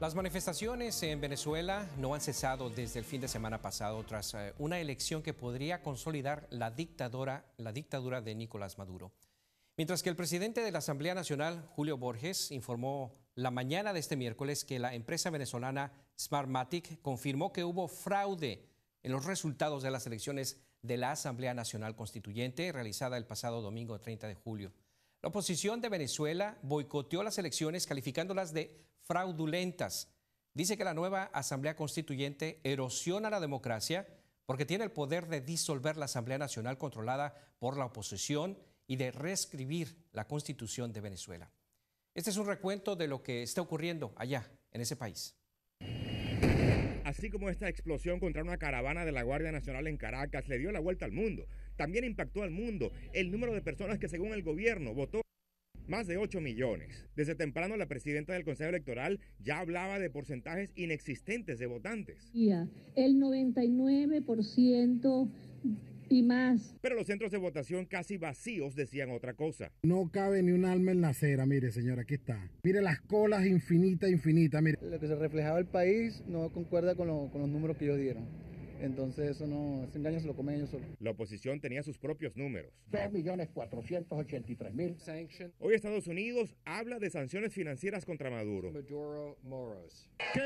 Las manifestaciones en Venezuela no han cesado desde el fin de semana pasado tras eh, una elección que podría consolidar la, dictadura de Nicolás Maduro. Mientras que el presidente de la Asamblea Nacional, Julio Borges, informó la mañana de este miércoles que la empresa venezolana Smartmatic confirmó que hubo fraude en los resultados de las elecciones de la Asamblea Nacional Constituyente realizada el pasado domingo 30 de julio. La oposición de Venezuela boicoteó las elecciones calificándolas de fraudulentas. Dice que la nueva Asamblea Constituyente erosiona la democracia porque tiene el poder de disolver la Asamblea Nacional controlada por la oposición y de reescribir la Constitución de Venezuela. Este es un recuento de lo que está ocurriendo allá, en ese país. Así como esta explosión contra una caravana de la Guardia Nacional en Caracas le dio la vuelta al mundo, también impactó al mundo el número de personas que según el gobierno votó más de 8 millones. Desde temprano la presidenta del Consejo Electoral ya hablaba de porcentajes inexistentes de votantes. El 99% y más. Pero los centros de votación casi vacíos decían otra cosa. No cabe ni un alma en la acera, mire señora, aquí está. Mire las colas infinitas, infinitas, mire. Lo que se reflejaba el país no concuerda con, con los números que ellos dieron. Entonces eso no, ese engaño se lo comen ellos solos. La oposición tenía sus propios números. mil. Hoy Estados Unidos habla de sanciones financieras contra Maduro. Maduro Moros. ¿Qué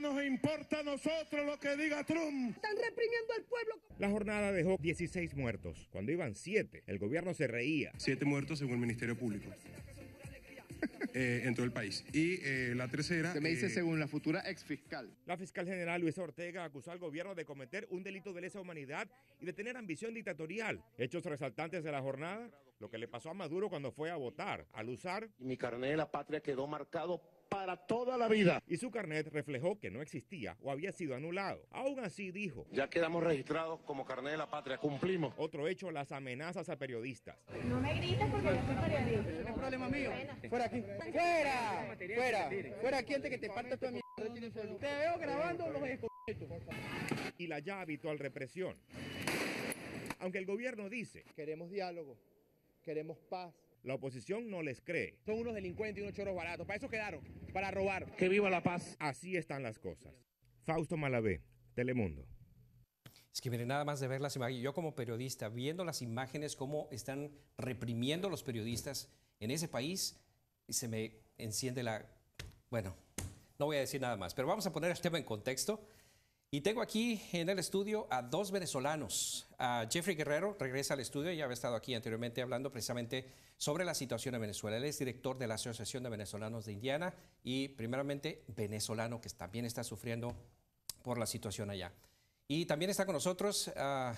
nos importa a nosotros lo que diga Trump. Están reprimiendo al pueblo. La jornada dejó 16 muertos. Cuando iban 7, el gobierno se reía. 7 muertos según el Ministerio Público. Eh, en todo el país. Y eh, la tercera... Se me dice eh, según la futura exfiscal. La fiscal general Luisa Ortega acusó al gobierno de cometer un delito de lesa humanidad y de tener ambición dictatorial. Hechos resaltantes de la jornada, lo que le pasó a Maduro cuando fue a votar, al usar... Mi carnet de la patria quedó marcado para toda la vida. Y su carnet reflejó que no existía o había sido anulado. Aún así dijo. Ya quedamos registrados como carnet de la patria, cumplimos. Otro hecho, las amenazas a periodistas. No me grites porque yo soy periodista mío. Fuera Fuera. Fuera. Fuera te tu mierda. Te veo grabando los Y la ya habitual represión. Aunque el gobierno dice. Queremos diálogo. Queremos paz. La oposición no les cree. Son unos delincuentes y unos choros baratos. Para eso quedaron. Para robar. Que viva la paz. Así están las cosas. Fausto malabé Telemundo. Es que miren, nada más de ver las imágenes, yo como periodista, viendo las imágenes, cómo están reprimiendo los periodistas, en ese país y se me enciende la... Bueno, no voy a decir nada más, pero vamos a poner el tema en contexto. Y tengo aquí en el estudio a dos venezolanos. A Jeffrey Guerrero regresa al estudio, ya había estado aquí anteriormente hablando precisamente sobre la situación en Venezuela. Él es director de la Asociación de Venezolanos de Indiana y primeramente venezolano que también está sufriendo por la situación allá. Y también está con nosotros ah,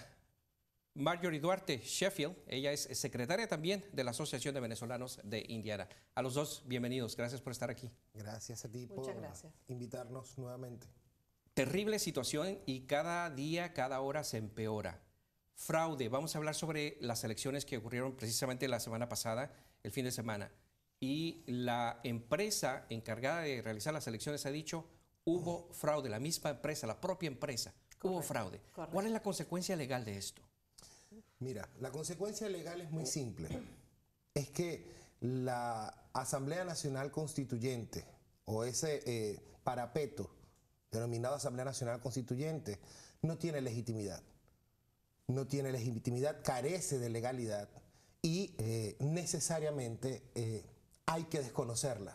Marjorie Duarte Sheffield, ella es secretaria también de la Asociación de Venezolanos de Indiana. A los dos, bienvenidos, gracias por estar aquí. Gracias a ti por invitarnos nuevamente. Terrible situación y cada día, cada hora se empeora. Fraude, vamos a hablar sobre las elecciones que ocurrieron precisamente la semana pasada, el fin de semana. Y la empresa encargada de realizar las elecciones ha dicho, hubo fraude, la misma empresa, la propia empresa, hubo fraude. ¿Cuál es la consecuencia legal de esto? Mira, la consecuencia legal es muy oh. simple. Es que la Asamblea Nacional Constituyente, o ese eh, parapeto denominado Asamblea Nacional Constituyente, no tiene legitimidad. No tiene legitimidad, carece de legalidad y eh, necesariamente eh, hay que desconocerla.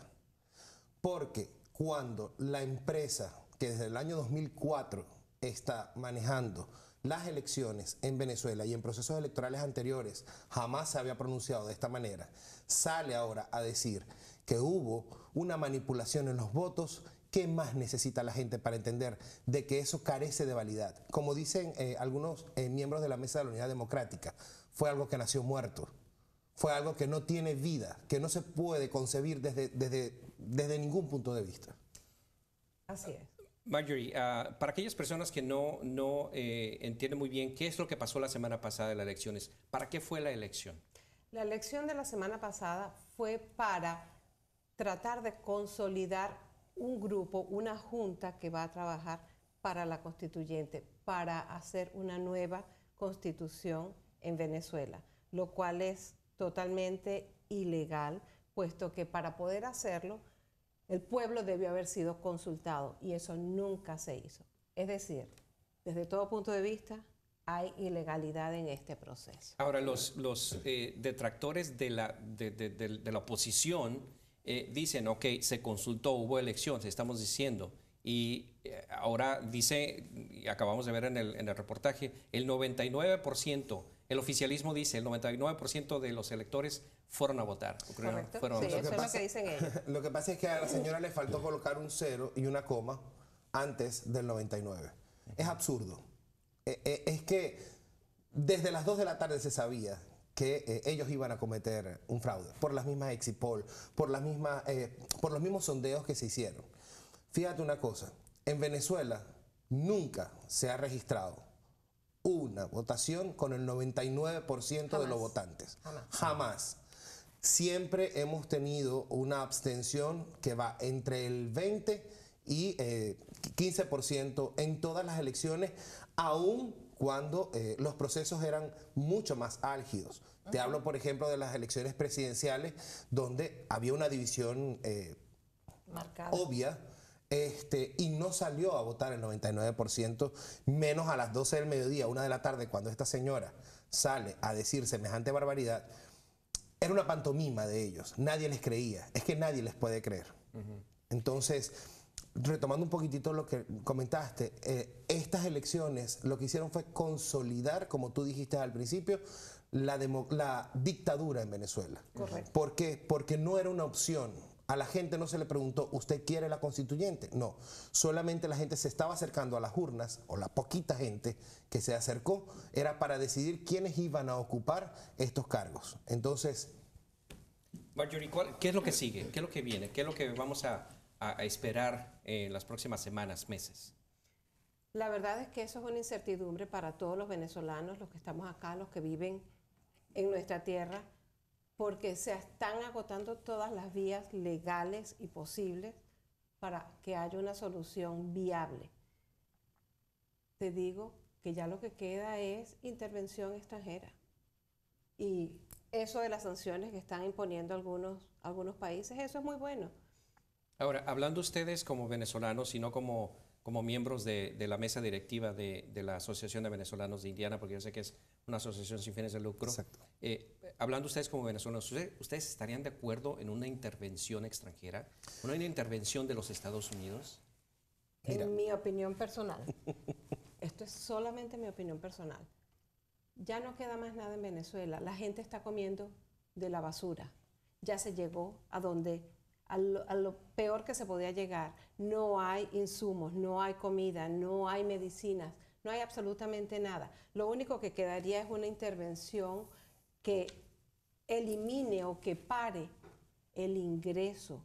Porque cuando la empresa que desde el año 2004 está manejando las elecciones en Venezuela y en procesos electorales anteriores jamás se había pronunciado de esta manera, sale ahora a decir que hubo una manipulación en los votos ¿Qué más necesita la gente para entender de que eso carece de validad? Como dicen eh, algunos eh, miembros de la Mesa de la Unidad Democrática, fue algo que nació muerto, fue algo que no tiene vida, que no se puede concebir desde, desde, desde ningún punto de vista. Así es. Marjorie, ah, para aquellas personas que no, eh, entienden muy bien qué es lo que pasó la semana pasada de las elecciones, ¿para qué fue la elección? La elección de la semana pasada fue para tratar de consolidar un grupo, una junta que va a trabajar para la constituyente, para hacer una nueva constitución en Venezuela, lo cual es totalmente ilegal, puesto que para poder hacerlo el pueblo debió haber sido consultado y eso nunca se hizo. Es decir, desde todo punto de vista, hay ilegalidad en este proceso. Ahora, los, los eh, detractores de la, de, la oposición eh, dicen, ok, se consultó, hubo se estamos diciendo, y eh, ahora dice, y acabamos de ver en el, en el reportaje, el 99% el oficialismo dice el 99% de los electores fueron a votar. Eso lo, que pasa, es lo que dicen ellos. Lo que pasa es que a la señora le faltó colocar un cero y una coma antes del 99. Es absurdo. E, e, es que desde las 2 de la tarde se sabía que eh, ellos iban a cometer un fraude por las mismas Exipol, por, las mismas, eh, por los mismos sondeos que se hicieron. Fíjate una cosa, en Venezuela nunca se ha registrado una votación con el 99% de los votantes. Jamás. Siempre hemos tenido una abstención que va entre el 20 y 15% eh, en todas las elecciones, aun cuando eh, los procesos eran mucho más álgidos. Te hablo, por ejemplo, de las elecciones presidenciales, donde había una división eh, obvia este, y no salió a votar el 99%, menos a las 12 del mediodía, una de la tarde, cuando esta señora sale a decir semejante barbaridad, era una pantomima de ellos. Nadie les creía. Es que nadie les puede creer. Entonces, retomando un poquitito lo que comentaste, eh, estas elecciones lo que hicieron fue consolidar, como tú dijiste al principio, la, la dictadura en Venezuela. Correcto. Porque no era una opción a la gente no se le preguntó, ¿usted quiere la constituyente? No, solamente la gente se estaba acercando a las urnas, o la poquita gente que se acercó, era para decidir quiénes iban a ocupar estos cargos. Entonces... Marjorie, ¿qué es lo que sigue? ¿Qué es lo que viene? ¿Qué es lo que vamos a, esperar en las próximas semanas, meses? La verdad es que eso es una incertidumbre para todos los venezolanos, los que estamos acá, los que viven en nuestra tierra porque se están agotando todas las vías legales y posibles para que haya una solución viable. Te digo que ya lo que queda es intervención extranjera. Y eso de las sanciones que están imponiendo algunos, algunos países, eso es muy bueno. Ahora, hablando ustedes como venezolanos y no como, como miembros de, de la mesa directiva de, de, la Asociación de Venezolanos de Indiana, porque yo sé que es una asociación sin fines de lucro, Exacto. Eh, hablando ustedes como venezolanos, ¿ustedes estarían de acuerdo en una intervención extranjera? ¿Una intervención de los Estados Unidos? En mi opinión personal, esto es solamente mi opinión personal, ya no queda más nada en Venezuela, la gente está comiendo de la basura, ya se llegó a donde, a lo peor que se podía llegar, no hay insumos, no hay comida, no hay medicinas, no hay absolutamente nada, lo único que quedaría es una intervención que elimine o que pare el ingreso,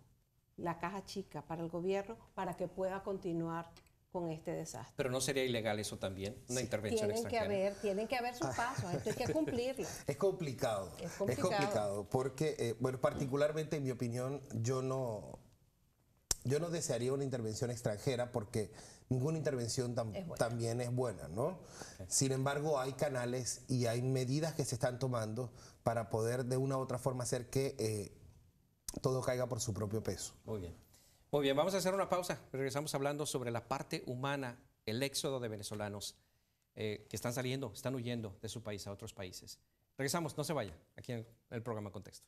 la caja chica para el gobierno, para que pueda continuar con este desastre. Pero no sería ilegal eso también, una intervención tienen extranjera. Que haber, tienen que haber sus ah. pasos, hay que cumplirlo. Es complicado, es complicado, porque, eh, bueno, particularmente en mi opinión, yo no, yo no desearía una intervención extranjera porque ninguna intervención también es buena, ¿no? Sin embargo, hay canales y hay medidas que se están tomando para poder de una u otra forma hacer que eh, todo caiga por su propio peso. Muy bien. Muy bien, vamos a hacer una pausa. Regresamos hablando sobre la parte humana, el éxodo de venezolanos eh, que están saliendo, están huyendo de su país a otros países. Regresamos, no se vaya, aquí en el programa Contexto.